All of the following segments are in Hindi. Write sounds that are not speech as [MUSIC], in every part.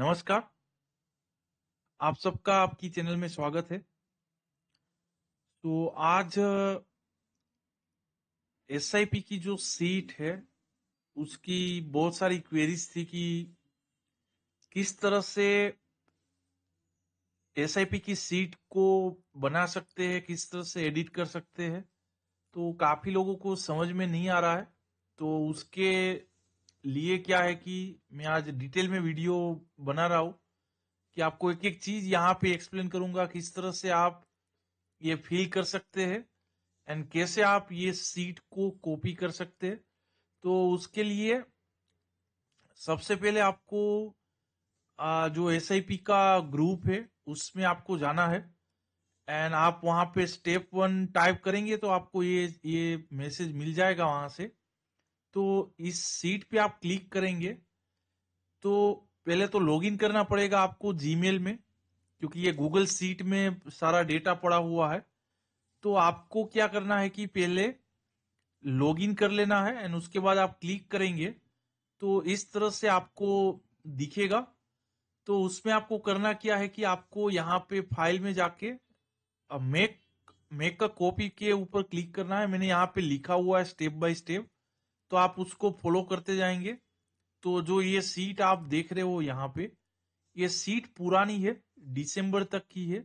नमस्कार आप सबका आपकी चैनल में स्वागत है तो आज एस की जो सीट है उसकी बहुत सारी क्वेरीज थी कि किस तरह से एस की सीट को बना सकते हैं किस तरह से एडिट कर सकते हैं तो काफी लोगों को समझ में नहीं आ रहा है तो उसके लिए क्या है कि मैं आज डिटेल में वीडियो बना रहा हूं कि आपको एक एक चीज यहाँ पे एक्सप्लेन करूंगा किस तरह से आप ये फील कर सकते हैं एंड कैसे आप ये सीट को कॉपी कर सकते हैं तो उसके लिए सबसे पहले आपको जो एस का ग्रुप है उसमें आपको जाना है एंड आप वहां पे स्टेप वन टाइप करेंगे तो आपको ये ये मैसेज मिल जाएगा वहां से तो इस सीट पे आप क्लिक करेंगे तो पहले तो लॉगिन करना पड़ेगा आपको जीमेल में क्योंकि ये गूगल सीट में सारा डेटा पड़ा हुआ है तो आपको क्या करना है कि पहले लॉगिन कर लेना है एंड उसके बाद आप क्लिक करेंगे तो इस तरह से आपको दिखेगा तो उसमें आपको करना क्या है कि आपको यहाँ पे फाइल में जाके मेक मेक का कॉपी के ऊपर क्लिक करना है मैंने यहाँ पे लिखा हुआ है स्टेप बाय स्टेप तो आप उसको फॉलो करते जाएंगे तो जो ये सीट आप देख रहे हो यहाँ पे ये सीट पुरानी है दिसंबर तक की है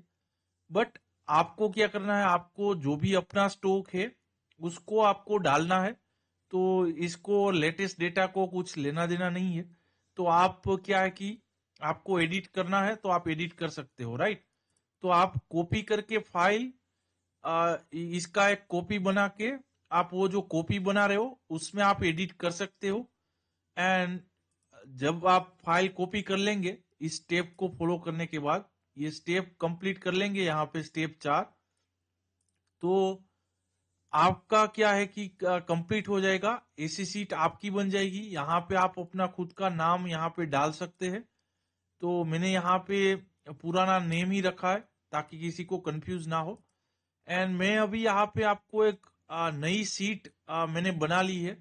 बट आपको क्या करना है आपको जो भी अपना स्टॉक है उसको आपको डालना है तो इसको लेटेस्ट डेटा को कुछ लेना देना नहीं है तो आप क्या है कि आपको एडिट करना है तो आप एडिट कर सकते हो राइट तो आप कॉपी करके फाइल आ, इसका एक कॉपी बना के आप वो जो कॉपी बना रहे हो उसमें आप एडिट कर सकते हो एंड जब आप फाइल कॉपी कर लेंगे इस स्टेप को फॉलो करने के बाद ये स्टेप कंप्लीट कर लेंगे यहाँ पे स्टेप चार तो आपका क्या है कि कंप्लीट हो जाएगा ऐसी सीट आपकी बन जाएगी यहाँ पे आप अपना खुद का नाम यहाँ पे डाल सकते हैं तो मैंने यहाँ पे पुराना नेम ही रखा है ताकि किसी को कंफ्यूज ना हो एंड मैं अभी यहाँ पे आपको एक नई सीट आ, मैंने बना ली है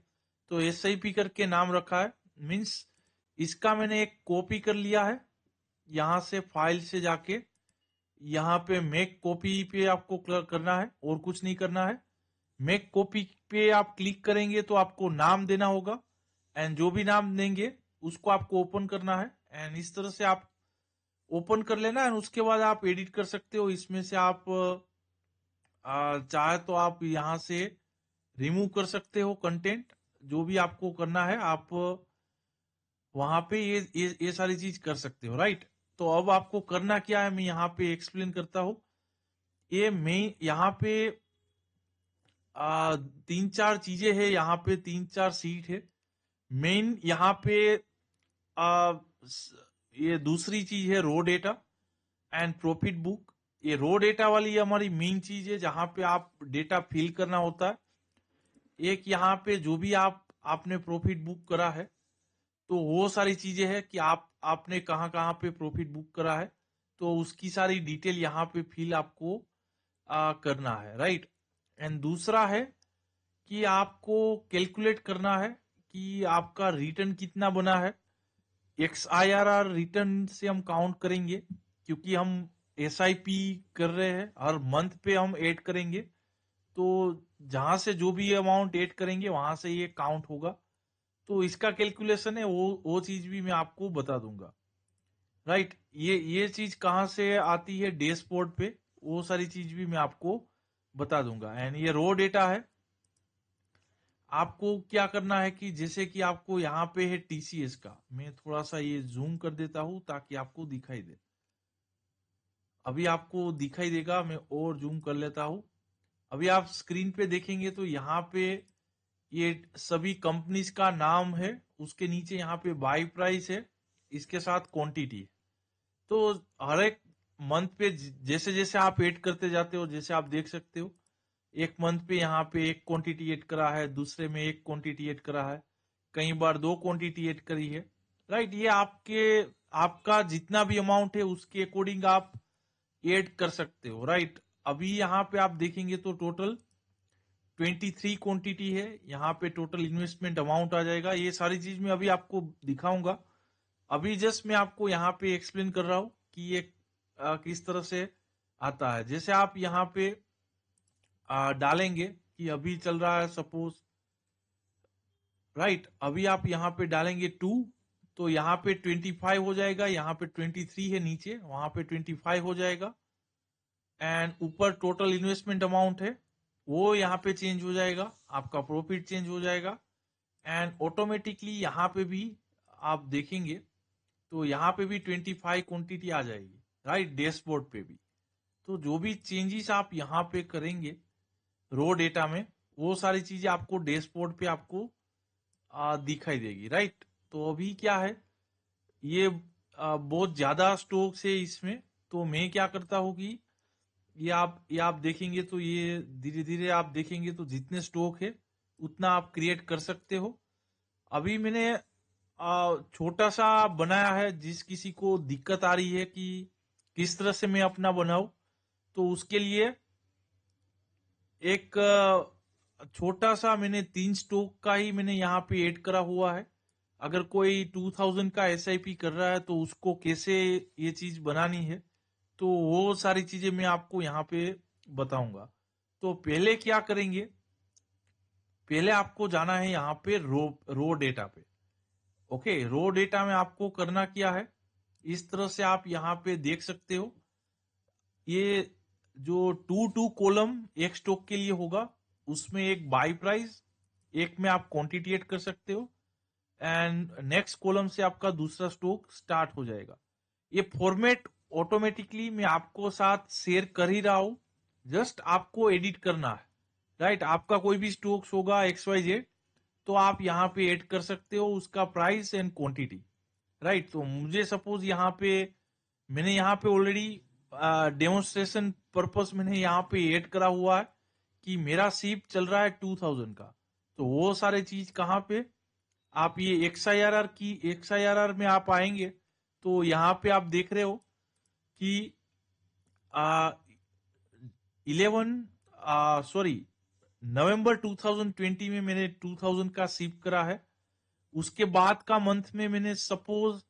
तो एस आई पी करके नाम रखा है मीन्स इसका मैंने एक कॉपी कर लिया है यहाँ से फाइल से जाके यहाँ पे मेक कॉपी पे आपको करना है और कुछ नहीं करना है मेक कॉपी पे आप क्लिक करेंगे तो आपको नाम देना होगा एंड जो भी नाम देंगे उसको आपको ओपन करना है एंड इस तरह से आप ओपन कर लेना एंड उसके बाद आप एडिट कर सकते हो इसमें से आप चाहे तो आप यहाँ से रिमूव कर सकते हो कंटेंट जो भी आपको करना है आप वहां पे ये ये, ये सारी चीज कर सकते हो राइट तो अब आपको करना क्या है मैं यहाँ पे एक्सप्लेन करता हूं ये मेन यहाँ पे आ, तीन चार चीजें है यहाँ पे तीन चार सीट है मेन यहाँ पे आ, ये दूसरी चीज है रो डेटा एंड प्रॉफिट बुक ये रो डेटा वाली हमारी मेन चीज है जहां पे आप डेटा फिल करना होता है एक यहाँ पे जो भी आप आपने प्रॉफिट बुक करा है तो वो सारी चीजें है कि आप आपने कहाँ कहाँ पे प्रॉफिट बुक करा है तो उसकी सारी डिटेल यहाँ पे फिल आपको आ, करना है राइट एंड दूसरा है कि आपको कैलकुलेट करना है कि आपका रिटर्न कितना बना है X I R R return से हम काउंट करेंगे क्योंकि हम एस कर रहे हैं हर मंथ पे हम ऐड करेंगे तो जहां से जो भी अमाउंट ऐड करेंगे वहां से ये काउंट होगा तो इसका कैलकुलेशन है वो वो चीज भी मैं आपको बता दूंगा राइट ये ये चीज कहाँ से आती है डैशबोर्ड पे वो सारी चीज भी मैं आपको बता दूंगा एंड ये रो डेटा है आपको क्या करना है कि जैसे कि आपको यहाँ पे है टीसीएस का मैं थोड़ा सा ये जूम कर देता हूं ताकि आपको दिखाई दे अभी आपको दिखाई देगा मैं और जूम कर लेता हूं अभी आप स्क्रीन पे देखेंगे तो यहाँ पे ये सभी कंपनीज का नाम है उसके नीचे यहाँ पे बाई प्राइस है इसके साथ क्वांटिटी तो हर एक मंथ पे जैसे जैसे आप ऐड करते जाते हो जैसे आप देख सकते हो एक मंथ पे यहाँ पे एक क्वांटिटी ऐड करा है दूसरे में एक क्वांटिटी ऐड करा है कई बार दो क्वांटिटी ऐड करी है राइट ये आपके आपका जितना भी अमाउंट है उसके अकॉर्डिंग आप एड कर सकते हो राइट अभी यहाँ पे आप देखेंगे तो टोटल 23 क्वांटिटी है यहाँ पे टोटल इन्वेस्टमेंट अमाउंट आ जाएगा ये सारी चीज में अभी आपको दिखाऊंगा अभी जस्ट मैं आपको यहाँ पे एक्सप्लेन कर रहा हूं कि ये आ, किस तरह से आता है जैसे आप यहाँ पे आ, डालेंगे कि अभी चल रहा है सपोज राइट अभी आप यहाँ पे डालेंगे टू तो यहाँ पे 25 हो जाएगा यहाँ पे 23 है नीचे वहां पे 25 हो जाएगा एंड ऊपर टोटल इन्वेस्टमेंट अमाउंट है वो यहाँ पे चेंज हो जाएगा आपका प्रॉफिट चेंज हो जाएगा एंड ऑटोमेटिकली यहाँ पे भी आप देखेंगे तो यहाँ पे भी 25 क्वान्टिटी आ जाएगी राइट डैशबोर्ड पे भी तो जो भी चेंजेस आप यहाँ पे करेंगे रो डेटा में वो सारी चीजें आपको डैशबोर्ड पे आपको दिखाई देगी राइट तो अभी क्या है ये बहुत ज्यादा स्टोक्स है इसमें तो मैं क्या करता हूँ कि ये आप ये आप देखेंगे तो ये धीरे धीरे आप देखेंगे तो जितने स्टोक है उतना आप क्रिएट कर सकते हो अभी मैंने छोटा सा बनाया है जिस किसी को दिक्कत आ रही है कि किस तरह से मैं अपना बनाऊ तो उसके लिए एक छोटा सा मैंने तीन स्टोक का ही मैंने यहाँ पे ऐड करा हुआ है अगर कोई 2000 का एस कर रहा है तो उसको कैसे ये चीज बनानी है तो वो सारी चीजें मैं आपको यहाँ पे बताऊंगा तो पहले क्या करेंगे पहले आपको जाना है यहाँ पे रो रो डेटा पे ओके रो डेटा में आपको करना क्या है इस तरह से आप यहाँ पे देख सकते हो ये जो टू टू कॉलम एक स्टॉक के लिए होगा उसमें एक बाई प्राइस एक में आप क्वांटिटी एड कर सकते हो एंड नेक्स्ट कॉलम से आपका दूसरा स्टॉक स्टार्ट हो जाएगा ये फॉर्मेट ऑटोमेटिकली मैं आपको साथ शेयर कर ही रहा हूं जस्ट आपको एडिट करना है राइट right? आपका कोई भी स्टॉक्स होगा एक्स वाई जेड तो आप यहाँ पे ऐड कर सकते हो उसका प्राइस एंड क्वांटिटी राइट तो मुझे सपोज यहाँ पे मैंने यहाँ पे ऑलरेडी डेमोन्स्ट्रेशन पर्पस मैंने यहाँ पे ऐड करा हुआ है कि मेरा सीप चल रहा है टू थाउजेंड का तो वो सारे चीज कहाँ पे आप ये एक्स आई आर आर की एक्स आई आर आर में आप आएंगे तो यहाँ पे आप देख रहे हो कि इलेवन सॉरी नवंबर 2020 में मैंने 2000 का सीप करा है उसके बाद का मंथ में मैंने सपोज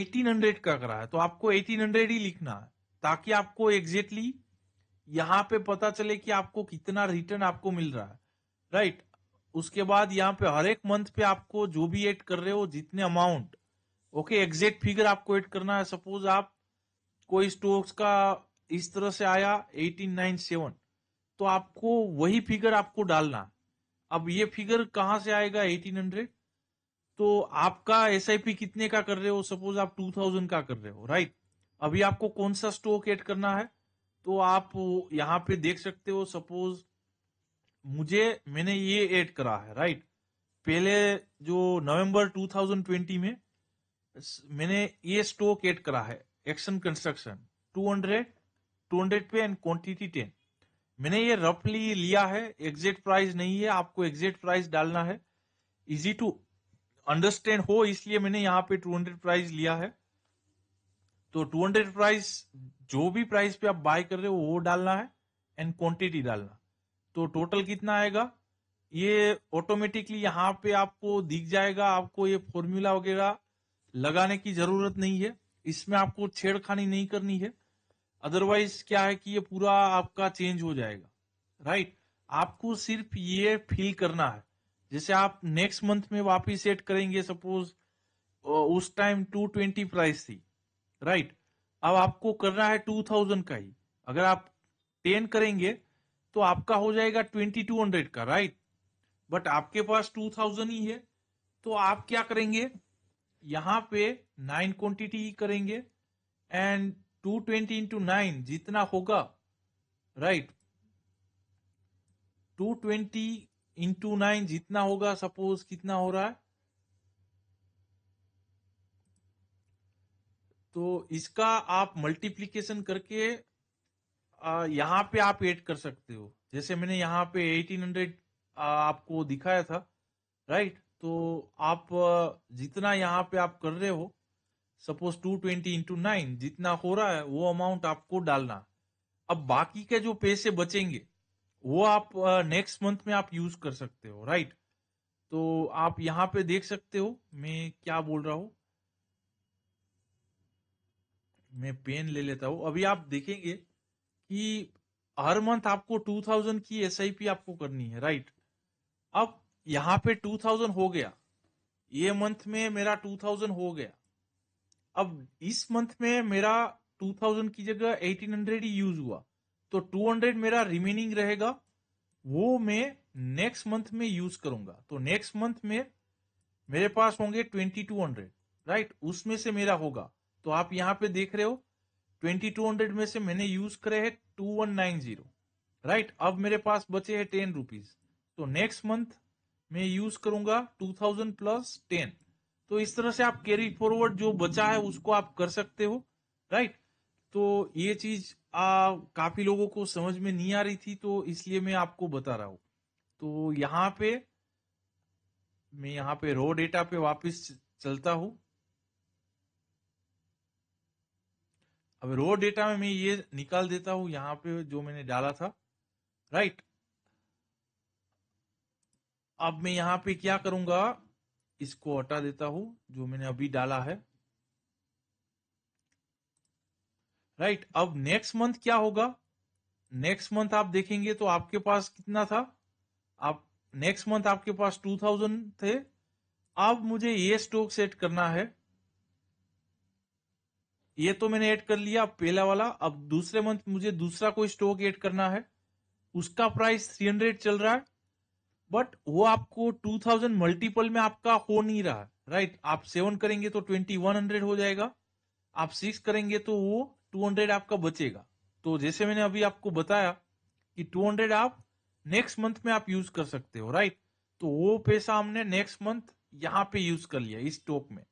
1800 का करा है तो आपको 1800 ही लिखना है ताकि आपको एग्जेक्टली exactly यहाँ पे पता चले कि आपको कितना रिटर्न आपको मिल रहा है राइट right? उसके बाद यहाँ पे हर एक मंथ पे आपको जो भी ऐड कर रहे हो जितने अमाउंट ओके एग्जेक्ट फिगर आपको ऐड करना है सपोज आप कोई स्टॉक्स का इस तरह से आया एटीन नाइन सेवन तो आपको वही फिगर आपको डालना अब ये फिगर कहाँ से आएगा एटीन हंड्रेड तो आपका एस कितने का कर रहे हो सपोज आप टू थाउजेंड का कर रहे हो राइट अभी आपको कौन सा स्टॉक ऐड करना है तो आप यहाँ पे देख सकते हो सपोज मुझे मैंने ये ऐड करा है राइट पहले जो नवंबर 2020 में मैंने ये स्टॉक ऐड करा है एक्शन कंस्ट्रक्शन 200 200 पे एंड क्वांटिटी 10 मैंने ये रफली लिया है एग्जिट प्राइस नहीं है आपको एग्जिट प्राइस डालना है इजी टू अंडरस्टैंड हो इसलिए मैंने यहाँ पे 200 प्राइस लिया है तो 200 प्राइस जो भी प्राइस पे आप बाय कर रहे हो वो डालना है एंड क्वांटिटी डालना तो टोटल कितना आएगा ये ऑटोमेटिकली यहाँ पे आपको दिख जाएगा आपको ये फॉर्मूला वगैरह लगाने की जरूरत नहीं है इसमें आपको छेड़खानी नहीं करनी है अदरवाइज क्या है कि ये पूरा आपका चेंज हो जाएगा राइट आपको सिर्फ ये फील करना है जैसे आप नेक्स्ट मंथ में वापिस सेट करेंगे सपोज उस टाइम 220 प्राइस थी राइट अब आपको करना है 2000 का ही अगर आप 10 करेंगे तो आपका हो जाएगा ट्वेंटी टू हंड्रेड का राइट बट आपके पास टू थाउजेंड ही है तो आप क्या करेंगे यहां पे नाइन क्वांटिटी ही करेंगे and two twenty into nine जितना होगा right two twenty into nine जितना होगा सपोज कितना हो रहा है तो इसका आप मल्टीप्लीकेशन करके यहाँ पे आप ऐड कर सकते हो जैसे मैंने यहाँ पे 1800 आपको दिखाया था राइट तो आप जितना यहाँ पे आप कर रहे हो सपोज 220 ट्वेंटी इंटू नाइन जितना हो रहा है वो अमाउंट आपको डालना अब बाकी के जो पैसे बचेंगे वो आप नेक्स्ट मंथ में आप यूज कर सकते हो राइट तो आप यहाँ पे देख सकते हो मैं क्या बोल रहा हूँ मैं पेन ले लेता हूँ अभी आप देखेंगे कि हर मंथ आपको टू थाउजेंड की एस आपको करनी है राइट अब यहाँ पे टू थाउजेंड हो गया ये मंथ में मेरा टू थाउजेंड हो गया अब इस मंथ में मेरा टू थाउजेंड की जगह एटीन हंड्रेड ही यूज हुआ तो टू हंड्रेड मेरा रिमेनिंग रहेगा वो मैं नेक्स्ट मंथ में यूज करूंगा तो नेक्स्ट मंथ में मेरे पास होंगे ट्वेंटी टू हंड्रेड राइट उसमें से मेरा होगा तो आप यहाँ पे देख रहे हो ट्वेंटी टू हंड्रेड में से मैंने यूज करे है two one nine zero right अब मेरे पास बचे है टेन रुपीज तो नेक्स्ट मंथ मैं यूज करूंगा टू थाउजेंड प्लस टेन तो इस तरह से आप कैरी फॉरवर्ड जो बचा है उसको आप कर सकते हो राइट तो ये चीज आ, काफी लोगों को समझ में नहीं आ रही थी तो इसलिए मैं आपको बता रहा हूं तो यहाँ पे मैं यहाँ पे रो डेटा पे वापस चलता हूं अब रो डेटा में मैं ये निकाल देता हूं यहां पे जो मैंने डाला था राइट अब मैं यहां पे क्या करूंगा इसको हटा देता हूं जो मैंने अभी डाला है राइट अब नेक्स्ट मंथ क्या होगा नेक्स्ट मंथ आप देखेंगे तो आपके पास कितना था आप नेक्स्ट मंथ आपके पास टू थाउजेंड थे अब मुझे ये स्टॉक सेट करना है ये तो मैंने ऐड कर लिया पहला वाला अब दूसरे मंथ मुझे दूसरा कोई स्टॉक ऐड करना है उसका प्राइस थ्री हंड्रेड चल रहा है बट वो आपको टू थाउजेंड मल्टीपल में आपका हो नहीं रहा राइट आप सेवन करेंगे तो ट्वेंटी वन हंड्रेड हो जाएगा आप सिक्स करेंगे तो वो टू हंड्रेड आपका बचेगा तो जैसे मैंने अभी आपको बताया कि टू हंड्रेड आप नेक्स्ट मंथ में आप यूज कर सकते हो राइट तो वो पैसा हमने नेक्स्ट मंथ यहाँ पे यूज कर लिया इस स्टॉक में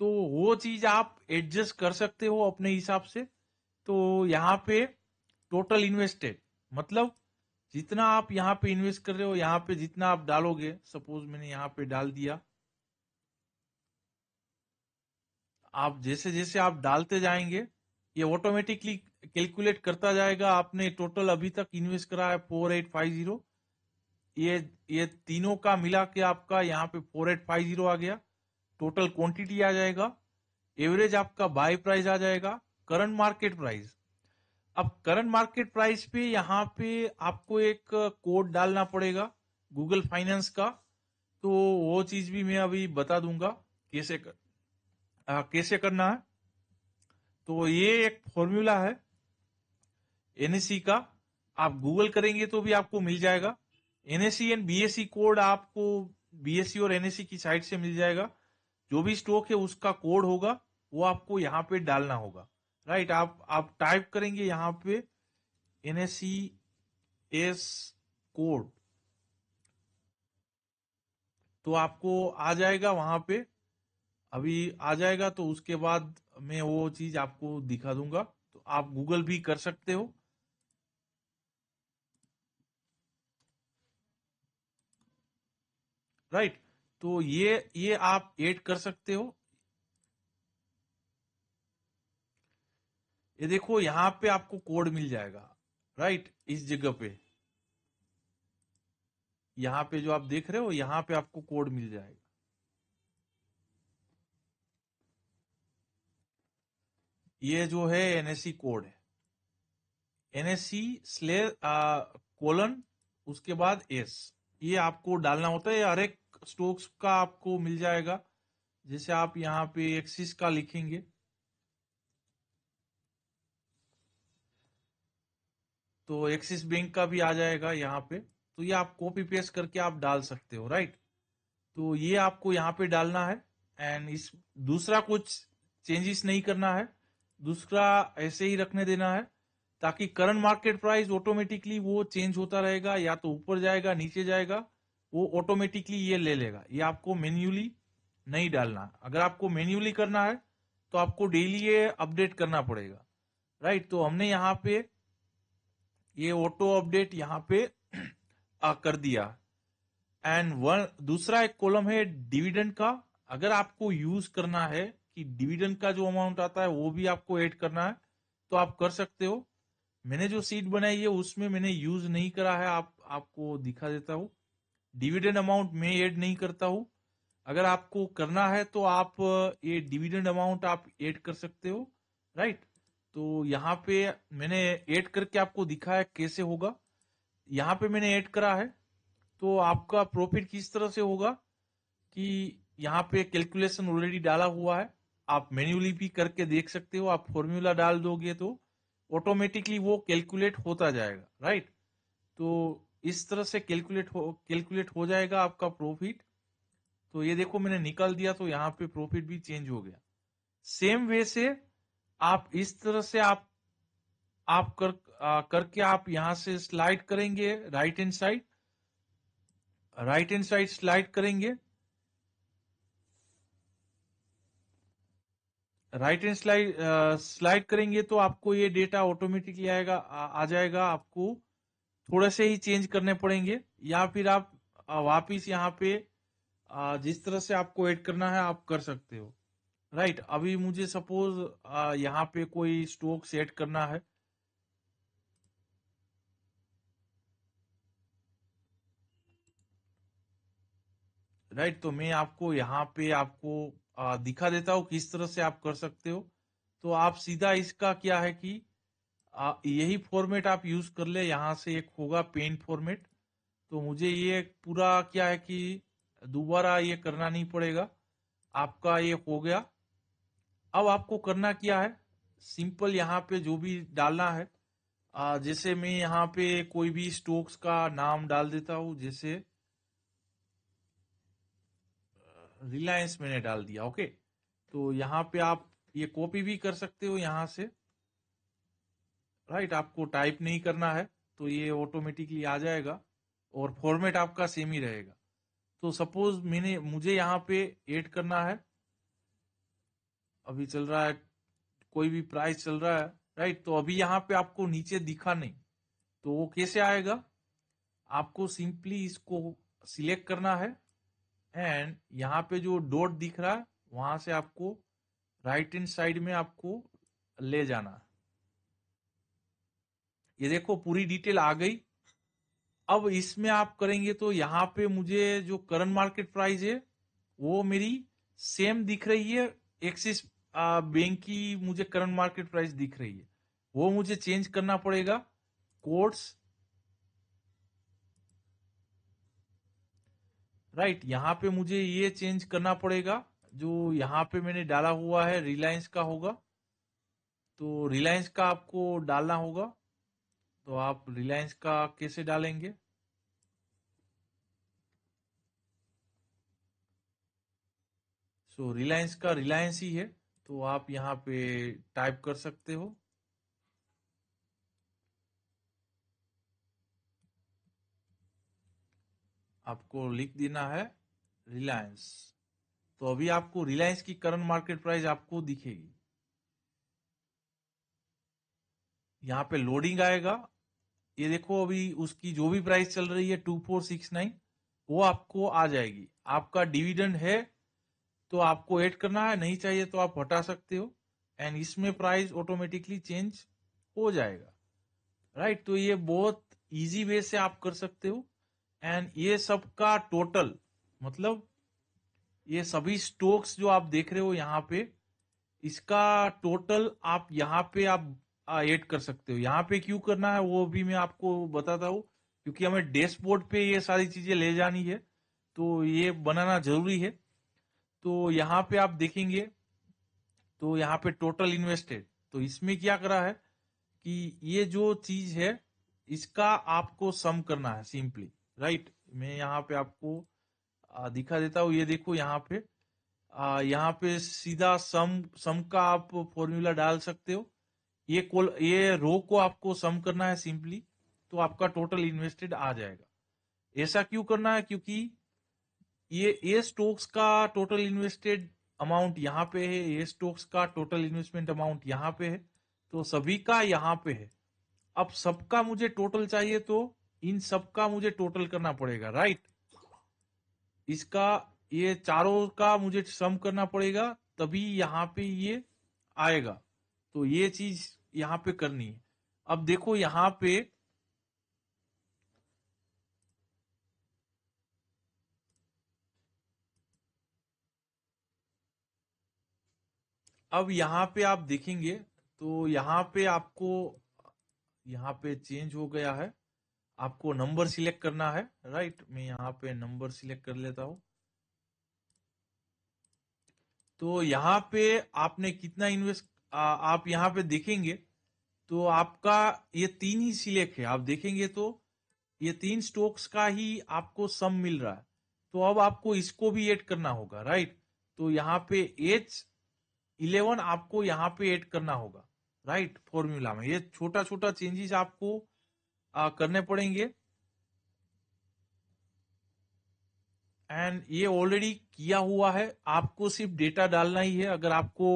तो वो चीज आप एडजस्ट कर सकते हो अपने हिसाब से तो यहाँ पे टोटल इन्वेस्टेड मतलब जितना आप यहाँ पे इन्वेस्ट कर रहे हो यहाँ पे जितना आप डालोगे सपोज मैंने यहाँ पे डाल दिया आप जैसे जैसे आप डालते जाएंगे ये ऑटोमेटिकली कैलकुलेट करता जाएगा आपने टोटल अभी तक इन्वेस्ट करा है फोर एट फाइव जीरो ये ये तीनों का मिला के आपका यहाँ पे फोर एट फाइव जीरो आ गया टोटल क्वांटिटी आ जाएगा एवरेज आपका बाय प्राइस आ जाएगा करंट मार्केट प्राइस अब करंट मार्केट प्राइस पे यहाँ पे आपको एक कोड डालना पड़ेगा गूगल फाइनेंस का तो वो चीज भी मैं अभी बता दूंगा कैसे कर, आ, कैसे करना है तो ये एक फॉर्मूला है एनएससी का आप गूगल करेंगे तो भी आपको मिल जाएगा एनएससी एंड बीएससी कोड आपको बीएससी और एनएससी की साइट से मिल जाएगा जो भी स्टॉक है उसका कोड होगा वो आपको यहाँ पे डालना होगा राइट आप आप टाइप करेंगे यहाँ पे N S C S code तो आपको आ जाएगा वहां पे अभी आ जाएगा तो उसके बाद मैं वो चीज आपको दिखा दूंगा तो आप गूगल भी कर सकते हो राइट right. तो ये ये आप ऐड कर सकते हो ये देखो यहां पे आपको कोड मिल जाएगा राइट इस जगह पे यहां पे जो आप देख रहे हो यहां पे आपको कोड मिल जाएगा ये जो है एनएससी कोड है एनएससी स्ले कोलन उसके बाद एस ये आपको डालना होता है हर एक स्टोक्स का आपको मिल जाएगा जैसे आप यहाँ पे एक्सिस का लिखेंगे तो एक्सिस बैंक का भी आ जाएगा यहाँ पे तो ये आप कॉपी पेस्ट करके आप डाल सकते हो राइट तो ये आपको यहाँ पे डालना है एंड इस दूसरा कुछ चेंजेस नहीं करना है दूसरा ऐसे ही रखने देना है ताकि करंट मार्केट प्राइस ऑटोमेटिकली वो चेंज होता रहेगा या तो ऊपर जाएगा नीचे जाएगा वो ऑटोमेटिकली ये ले लेगा ये आपको मेन्यूली नहीं डालना अगर आपको मेन्यूली करना है तो आपको डेली ये अपडेट करना पड़ेगा राइट तो हमने यहाँ पे ये ऑटो अपडेट यहाँ पे [CLEARS THROAT] आ, कर दिया एंड वन दूसरा एक कॉलम है डिविडेंड का अगर आपको यूज करना है कि डिविडेंड का जो अमाउंट आता है वो भी आपको ऐड करना है तो आप कर सकते हो मैंने जो सीट बनाई है उसमें मैंने यूज नहीं करा है आप आपको दिखा देता हूँ डिविडेंड अमाउंट मैं ऐड नहीं करता हूं अगर आपको करना है तो आप ये डिविडेंड अमाउंट आप ऐड कर सकते हो राइट तो यहाँ पे मैंने ऐड करके आपको दिखाया कैसे होगा यहाँ पे मैंने ऐड करा है तो आपका प्रॉफिट किस तरह से होगा कि यहाँ पे कैलकुलेशन ऑलरेडी डाला हुआ है आप मेन्यूली भी करके देख सकते हो आप फॉर्मूला डाल दोगे तो ऑटोमेटिकली वो कैलकुलेट होता जाएगा राइट तो इस तरह से कैलकुलेट हो कैलकुलेट हो जाएगा आपका प्रॉफिट तो ये देखो मैंने निकाल दिया तो यहाँ पे प्रॉफिट भी चेंज हो गया सेम वे से आप इस तरह से आप आप कर आ, करके आप यहां से स्लाइड करेंगे right hand side right hand side slide करेंगे राइट हैंड स्लाइड स्लाइड करेंगे तो आपको ये डेटा ऑटोमेटिकली आएगा आ, आ जाएगा आपको थोड़े से ही चेंज करने पड़ेंगे या फिर आप वापिस यहाँ पे जिस तरह से आपको ऐड करना है आप कर सकते हो राइट right, अभी मुझे सपोज यहाँ पे कोई स्टोक सेट करना है राइट right, तो मैं आपको यहाँ पे आपको दिखा देता हूं किस तरह से आप कर सकते हो तो आप सीधा इसका क्या है कि आ, यही फॉर्मेट आप यूज कर ले यहाँ से एक होगा पेंट फॉर्मेट तो मुझे ये पूरा क्या है कि दोबारा ये करना नहीं पड़ेगा आपका ये हो गया अब आपको करना क्या है सिंपल यहाँ पे जो भी डालना है आ, जैसे मैं यहाँ पे कोई भी स्टोक्स का नाम डाल देता हूँ जैसे रिलायंस मैंने डाल दिया ओके तो यहाँ पे आप ये कॉपी भी कर सकते हो यहाँ से राइट आपको टाइप नहीं करना है तो ये ऑटोमेटिकली आ जाएगा और फॉर्मेट आपका सेम ही रहेगा तो सपोज मैंने मुझे यहाँ पे एड करना है अभी चल रहा है कोई भी प्राइस चल रहा है राइट तो अभी यहाँ पे आपको नीचे दिखा नहीं तो वो कैसे आएगा आपको सिंपली इसको सिलेक्ट करना है एंड यहाँ पे जो डॉट दिख रहा है वहां से आपको राइट एंड साइड में आपको ले जाना है ये देखो पूरी डिटेल आ गई अब इसमें आप करेंगे तो यहां पे मुझे जो करंट मार्केट प्राइस है वो मेरी सेम दिख रही है एक्सिस बैंक की मुझे करंट मार्केट प्राइस दिख रही है वो मुझे चेंज करना पड़ेगा कोर्ट्स राइट यहां पे मुझे ये चेंज करना पड़ेगा जो यहां पे मैंने डाला हुआ है रिलायंस का होगा तो रिलायंस का आपको डालना होगा तो आप रिलायंस का कैसे डालेंगे सो so, रिलायंस का रिलायंस ही है तो आप यहां पे टाइप कर सकते हो आपको लिख देना है रिलायंस तो अभी आपको रिलायंस की करंट मार्केट प्राइस आपको दिखेगी यहाँ पे लोडिंग आएगा ये देखो अभी उसकी जो भी प्राइस चल रही है टू फोर सिक्स नाइन वो आपको आ जाएगी आपका डिविडेंड है तो आपको ऐड करना है नहीं चाहिए तो आप हटा सकते हो एंड इसमें प्राइस ऑटोमेटिकली चेंज हो जाएगा राइट right? तो ये बहुत इजी वे से आप कर सकते हो एंड ये सब का टोटल मतलब ये सभी स्टोक्स जो आप देख रहे हो यहाँ पे इसका टोटल आप यहाँ पे आप ऐड कर सकते हो यहाँ पे क्यों करना है वो भी मैं आपको बताता हूँ क्योंकि हमें डैशबोर्ड पे ये सारी चीजें ले जानी है तो ये बनाना जरूरी है तो यहाँ पे आप देखेंगे तो यहाँ पे टोटल इन्वेस्टेड तो इसमें क्या करा है कि ये जो चीज है इसका आपको सम करना है सिंपली राइट मैं यहाँ पे आपको दिखा देता हूँ ये देखो यहाँ पे यहाँ पे सीधा सम सम का आप फॉर्मूला डाल सकते हो ये कोल ये रो को आपको सम करना है सिंपली तो आपका टोटल इन्वेस्टेड आ जाएगा ऐसा क्यों करना है क्योंकि ये ए स्टॉक्स का टोटल इन्वेस्टेड अमाउंट यहाँ पे है ए स्टॉक्स का टोटल इन्वेस्टमेंट अमाउंट यहाँ पे है तो सभी का यहाँ पे है अब सबका मुझे टोटल चाहिए तो इन सबका मुझे टोटल करना पड़ेगा राइट इसका ये चारों का मुझे सम करना पड़ेगा तभी यहाँ पे ये आएगा तो ये चीज यहां पे करनी है अब देखो यहां पे अब यहां पे आप देखेंगे तो यहां पे आपको यहां पे चेंज हो गया है आपको नंबर सिलेक्ट करना है राइट मैं यहां पे नंबर सिलेक्ट कर लेता हूं तो यहां पे आपने कितना इन्वेस्ट आप यहाँ पे देखेंगे तो आपका ये तीन ही सिलेक्ट है आप देखेंगे तो ये तीन स्टोक्स का ही आपको सम मिल रहा है तो अब आपको इसको भी ऐड करना होगा राइट तो यहाँ पे एच इलेवन आपको यहाँ पे ऐड करना होगा राइट फॉर्मूला में ये छोटा छोटा चेंजेस आपको आ, करने पड़ेंगे एंड ये ऑलरेडी किया हुआ है आपको सिर्फ डेटा डालना ही है अगर आपको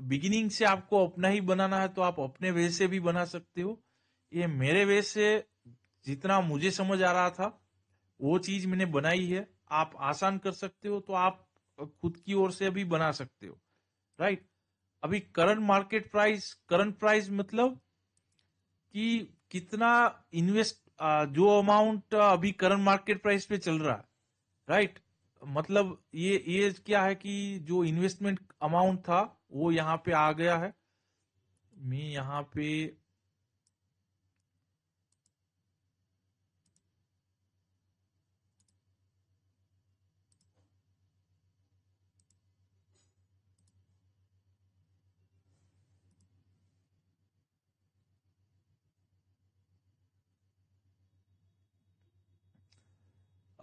बिगिनिंग से आपको अपना ही बनाना है तो आप अपने वे से भी बना सकते हो ये मेरे वे से जितना मुझे समझ आ रहा था वो चीज मैंने बनाई है आप आसान कर सकते हो तो आप खुद की ओर से भी बना सकते हो राइट अभी current market price current price मतलब कि कितना इन्वेस्ट जो अमाउंट अभी करंट मार्केट प्राइस पे चल रहा है राइट मतलब ये ये क्या है कि जो इन्वेस्टमेंट अमाउंट था वो यहां पे आ गया है मैं यहां पे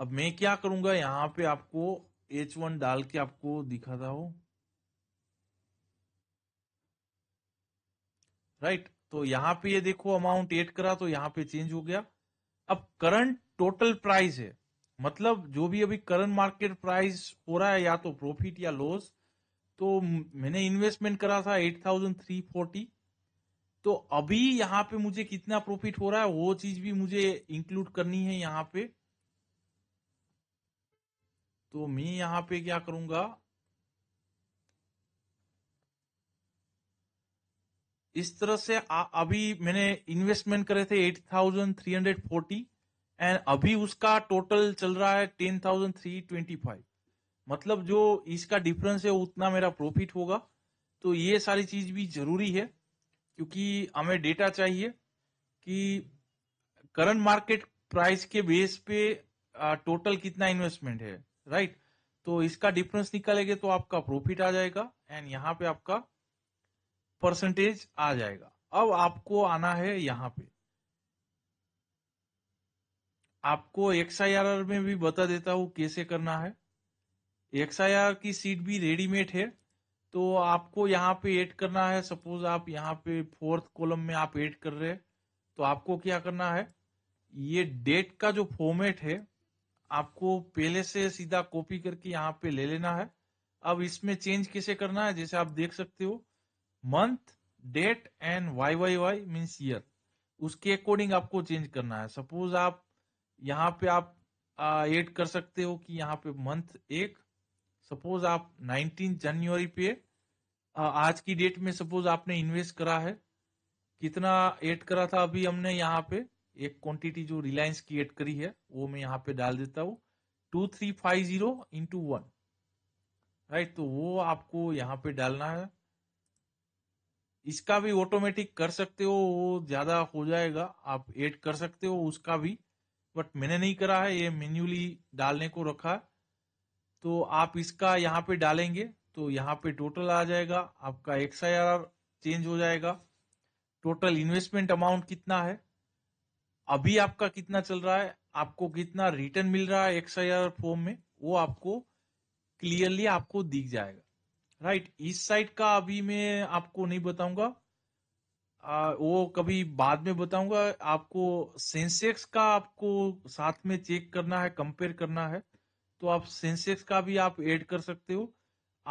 अब मैं क्या करूंगा यहां पे आपको H1 डाल के आपको दिखाता हूं राइट तो यहां पे ये देखो अमाउंट एड करा तो यहाँ पे चेंज हो गया अब करंट टोटल प्राइस है मतलब जो भी अभी करंट मार्केट प्राइस हो रहा है या तो प्रॉफिट या लॉस तो मैंने इन्वेस्टमेंट करा था एट थाउजेंड थ्री फोर्टी तो अभी यहाँ पे मुझे कितना प्रॉफिट हो रहा है वो चीज भी मुझे इंक्लूड करनी है यहाँ पे तो मैं यहाँ पे क्या करूंगा इस तरह से आ, अभी मैंने इन्वेस्टमेंट करे थे eight thousand three hundred forty and अभी उसका टोटल चल रहा है ten thousand three twenty five मतलब जो इसका डिफरेंस है उतना मेरा प्रॉफिट होगा तो ये सारी चीज भी जरूरी है क्योंकि हमें डेटा चाहिए कि करंट मार्केट प्राइस के बेस पे टोटल कितना इन्वेस्टमेंट है राइट तो इसका डिफरेंस निकालेंगे तो आपका प्रॉफिट आ जाएगा एंड यहाँ पे आपका परसेंटेज आ जाएगा अब आपको आना है यहां पे आपको एक्स में भी बता देता हूं कैसे करना है एक्स की सीट भी रेडीमेड है तो आपको यहाँ पे ऐड करना है सपोज आप यहाँ पे फोर्थ कॉलम में आप ऐड कर रहे हैं तो आपको क्या करना है ये डेट का जो फॉर्मेट है आपको पहले से सीधा कॉपी करके यहाँ पे ले लेना है अब इसमें चेंज कैसे करना है जैसे आप देख सकते हो month date and Y Y Y means year उसके अकॉर्डिंग आपको चेंज करना है सपोज आप यहाँ पे आप एड कर सकते हो कि यहाँ पे मंथ एक सपोज आप 19 जनवरी पे आ, आज की डेट में सपोज आपने इन्वेस्ट करा है कितना एड करा था अभी हमने यहाँ पे एक क्वांटिटी जो रिलायंस की एड करी है वो मैं यहाँ पे डाल देता हूँ two three five zero into one right तो वो आपको यहाँ पे डालना है इसका भी ऑटोमेटिक कर सकते हो वो ज्यादा हो जाएगा आप ऐड कर सकते हो उसका भी बट मैंने नहीं करा है ये मेन्यूली डालने को रखा तो आप इसका यहाँ पे डालेंगे तो यहाँ पे टोटल आ जाएगा आपका एक्स आई चेंज हो जाएगा टोटल इन्वेस्टमेंट अमाउंट कितना है अभी आपका कितना चल रहा है आपको कितना रिटर्न मिल रहा है एक्स आई फॉर्म में वो आपको क्लियरली आपको दिख जाएगा राइट ईस्ट साइड का अभी मैं आपको नहीं बताऊंगा वो कभी बाद में बताऊंगा आपको सेंसेक्स का आपको साथ में चेक करना है कंपेयर करना है तो आप सेंसेक्स का भी आप ऐड कर सकते हो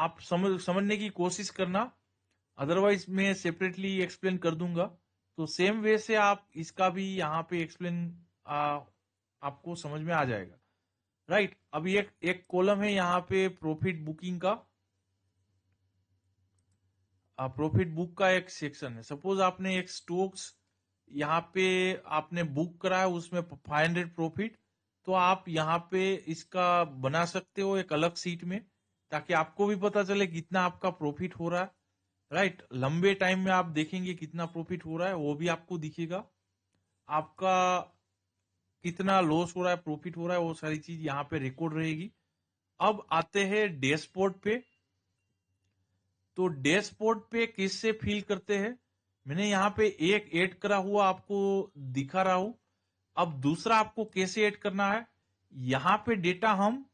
आप समझ समझने की कोशिश करना अदरवाइज मैं सेपरेटली एक्सप्लेन कर दूंगा तो सेम वे से आप इसका भी यहाँ पे एक्सप्लेन आपको समझ में आ जाएगा राइट right, अभी एक एक कॉलम है यहाँ पे प्रॉफिट बुकिंग का प्रॉफिट बुक का एक सेक्शन है सपोज आपने एक स्टॉक्स यहाँ पे आपने बुक करा है उसमें फाइव हंड्रेड प्रॉफिट तो आप यहाँ पे इसका बना सकते हो एक अलग सीट में ताकि आपको भी पता चले कितना आपका प्रॉफिट हो रहा है राइट लंबे टाइम में आप देखेंगे कितना प्रॉफिट हो रहा है वो भी आपको दिखेगा आपका कितना लॉस हो रहा है प्रॉफिट हो रहा है वो सारी चीज यहाँ पे रिकॉर्ड रहेगी अब आते हैं डैशबोर्ड पे तो डैशबोर्ड पे किससे फील करते हैं मैंने यहाँ पे एक ऐड करा हुआ आपको दिखा रहा हूं अब दूसरा आपको कैसे ऐड करना है यहाँ पे डेटा हम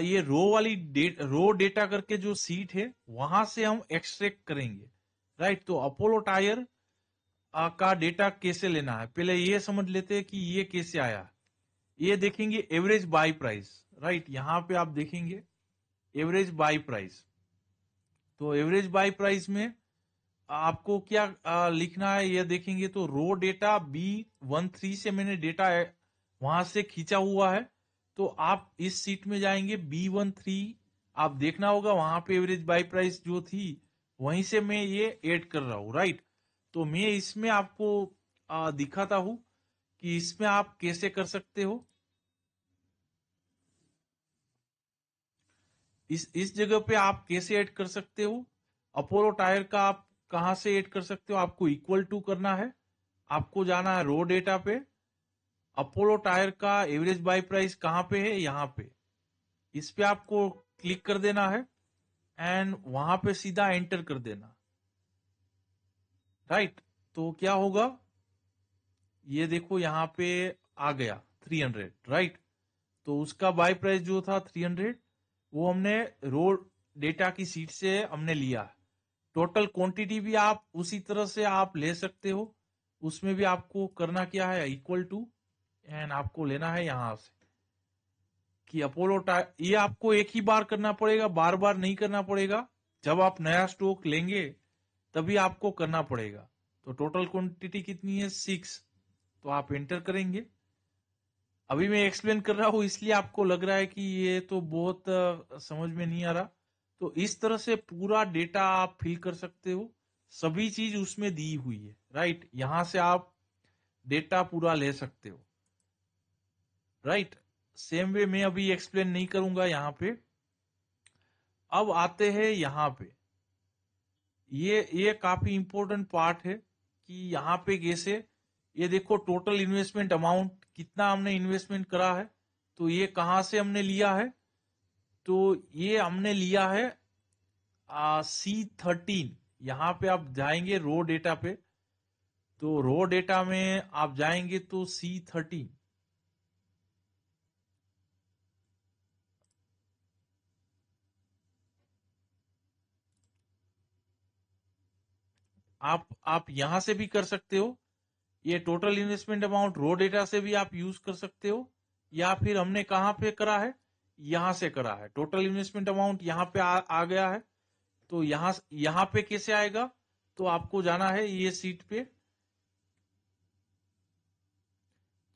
ये रो वाली डेट रो डेटा करके जो सीट है वहां से हम एक्सट्रैक्ट करेंगे राइट तो अपोलो टायर का डेटा कैसे लेना है पहले ये समझ लेते हैं कि ये कैसे आया ये देखेंगे एवरेज बाय प्राइस राइट यहाँ पे आप देखेंगे एवरेज बाय प्राइस तो एवरेज बाई प्राइस में आपको क्या आ, लिखना है यह देखेंगे तो raw data B one three से मैंने डेटा वहां से खींचा हुआ है तो आप इस सीट में जाएंगे बी वन थ्री आप देखना होगा वहां पे एवरेज बाई प्राइस जो थी वहीं से मैं ये ऐड कर रहा हूँ राइट तो मैं इसमें आपको आ, दिखाता हूं कि इसमें आप कैसे कर सकते हो इस इस जगह पे आप कैसे ऐड कर सकते हो अपोलो टायर का आप कहा से ऐड कर सकते हो आपको इक्वल टू करना है आपको जाना है रो डेटा पे अपोलो टायर का एवरेज बाय प्राइस कहाँ पे है यहाँ पे इस पे आपको क्लिक कर देना है एंड वहां पे सीधा एंटर कर देना राइट right? तो क्या होगा ये देखो यहाँ पे आ गया 300 राइट right? तो उसका बाय प्राइस जो था 300 वो हमने रो डेटा की सीट से हमने लिया टोटल क्वांटिटी भी आप उसी तरह से आप ले सकते हो उसमें भी आपको करना क्या है इक्वल टू एंड आपको लेना है यहां से कि अपोलो टाइप ये आपको एक ही बार करना पड़ेगा बार बार नहीं करना पड़ेगा जब आप नया स्टॉक लेंगे तभी आपको करना पड़ेगा तो टोटल क्वांटिटी कितनी है सिक्स तो आप एंटर करेंगे अभी मैं एक्सप्लेन कर रहा हूँ इसलिए आपको लग रहा है कि ये तो बहुत समझ में नहीं आ रहा तो इस तरह से पूरा डेटा आप फिल कर सकते हो सभी चीज उसमें दी हुई है राइट यहां से आप डेटा पूरा ले सकते हो राइट सेम वे मैं अभी एक्सप्लेन नहीं करूंगा यहां पे अब आते हैं यहां पे ये ये काफी इंपॉर्टेंट पार्ट है कि यहां पे कैसे ये देखो टोटल इन्वेस्टमेंट अमाउंट कितना हमने इन्वेस्टमेंट करा है तो ये कहाँ से हमने लिया है तो ये हमने लिया है सी थर्टीन यहाँ पे आप जाएंगे रो डेटा पे तो रो डेटा में आप जाएंगे तो सी थर्टीन आप आप यहां से भी कर सकते हो ये total investment amount row data से भी आप यूज कर सकते हो या फिर हमने कहा पे करा है यहां से करा है टोटल इन्वेस्टमेंट अमाउंट यहाँ पे आ, आ गया है तो यहां यहां पे कैसे आएगा तो आपको जाना है ये सीट पे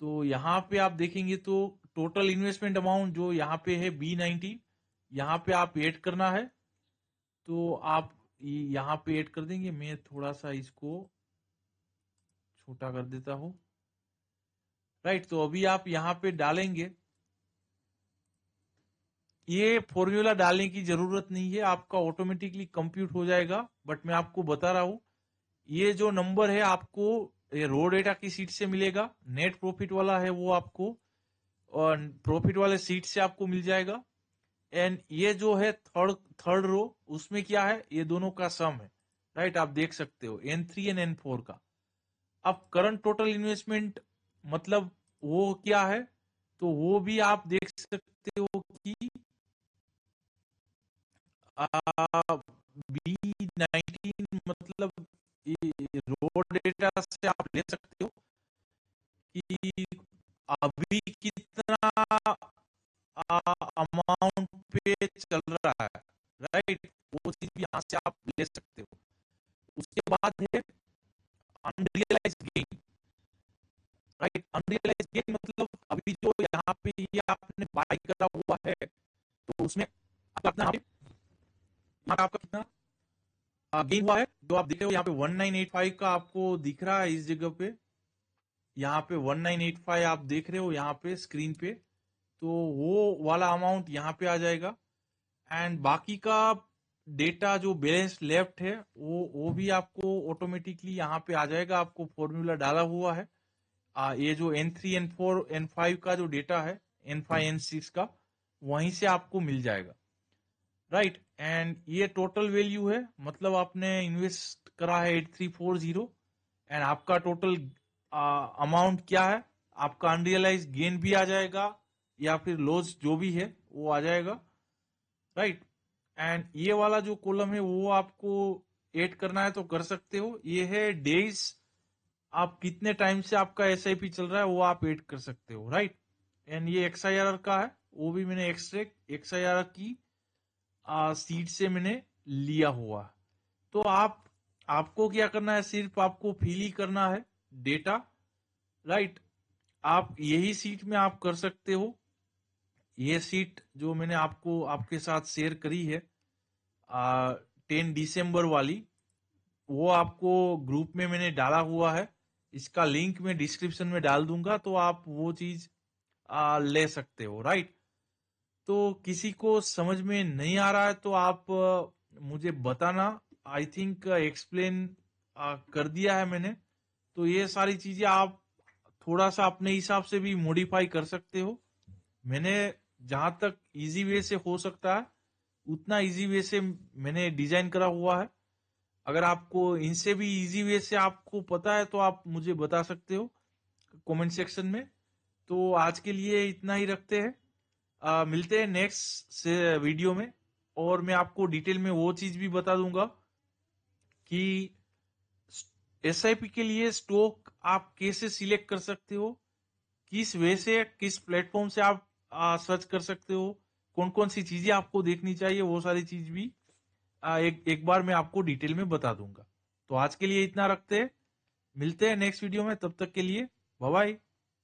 तो यहाँ पे आप देखेंगे तो टोटल इन्वेस्टमेंट अमाउंट जो यहाँ पे है बी नाइनटी यहाँ पे आप ऐड करना है तो आप यहाँ पे ऐड कर देंगे मैं थोड़ा सा इसको छोटा कर देता हूं राइट तो अभी आप यहां पे डालेंगे ये फॉर्मूला डालने की जरूरत नहीं है आपका ऑटोमेटिकली कंप्यूट हो जाएगा बट मैं आपको बता रहा हूं ये जो नंबर है आपको ये रो डेटा की सीट से मिलेगा नेट प्रॉफिट वाला है वो आपको और प्रॉफिट वाले सीट से आपको मिल जाएगा एंड ये जो है थर्ड थर्ड रो उसमें क्या है ये दोनों का सम है राइट आप देख सकते हो N three and N four का अब करंट टोटल इन्वेस्टमेंट मतलब वो क्या है तो वो भी आप देख सकते हो कि बी नाइनटीन मतलब रोड डेटा से आप ले सकते हो कि अभी कितना अमाउंट पे चल रहा है राइट वो चीज भी यहाँ से आप ले सकते हो उसके बाद है unrealised gain right unrealised gain मतलब अभी जो यहाँ पे ये आपने बाय करा हुआ है तो उसमें अपना आपका कितना गेन हुआ है जो आप देख रहे हो यहाँ पे 1985 का आपको दिख रहा है इस जगह पे यहाँ पे 1985 आप देख रहे हो यहाँ पे स्क्रीन पे तो वो वाला अमाउंट यहाँ पे आ जाएगा एंड बाकी का डेटा जो बैलेंस लेफ्ट है वो वो भी आपको ऑटोमेटिकली यहाँ पे आ जाएगा आपको फॉर्मूला डाला हुआ है आ, ये जो N three N four N five का जो डेटा है एन फाइव एन सिक्स का वहीं से आपको मिल जाएगा राइट एंड ये टोटल वैल्यू है मतलब आपने इन्वेस्ट करा है at three four zero and आपका टोटल अमाउंट क्या है आपका अनरियलाइज गेन भी आ जाएगा या फिर लॉस जो भी है वो आ जाएगा राइट right? एंड ये वाला जो कॉलम है वो आपको ऐड करना है तो कर सकते हो ये है डेज आप कितने टाइम से आपका एस चल रहा है वो आप ऐड कर सकते हो राइट एंड ये एक्स का है वो भी मैंने एक्सट्रेक्ट एक्स की सीट से मैंने लिया हुआ तो आप आपको क्या करना है सिर्फ आपको फिल ही करना है डेटा राइट आप यही सीट में आप कर सकते हो ये सीट जो मैंने आपको आपके साथ शेयर करी है टेन दिसंबर वाली वो आपको ग्रुप में मैंने डाला हुआ है इसका लिंक मैं डिस्क्रिप्शन में डाल दूंगा तो आप वो चीज आ, ले सकते हो राइट तो किसी को समझ में नहीं आ रहा है तो आप आ, मुझे बताना आई थिंक एक्सप्लेन कर दिया है मैंने तो ये सारी चीजें आप थोड़ा सा अपने हिसाब से भी मॉडिफाई कर सकते हो मैंने जहां तक इजी वे से हो सकता है उतना इजी वे से मैंने डिजाइन करा हुआ है अगर आपको इनसे भी इजी वे से आपको पता है तो आप मुझे बता सकते हो कमेंट सेक्शन में तो आज के लिए इतना ही रखते हैं आ, मिलते हैं नेक्स्ट से वीडियो में और मैं आपको डिटेल में वो चीज भी बता दूंगा कि एस के लिए स्टॉक आप कैसे सिलेक्ट कर सकते हो किस वे से किस प्लेटफॉर्म से आप सर्च कर सकते हो कौन कौन सी चीजें आपको देखनी चाहिए वो सारी चीज भी आ, एक एक बार मैं आपको डिटेल में बता दूंगा तो आज के लिए इतना रखते हैं मिलते हैं नेक्स्ट वीडियो में तब तक के लिए बाय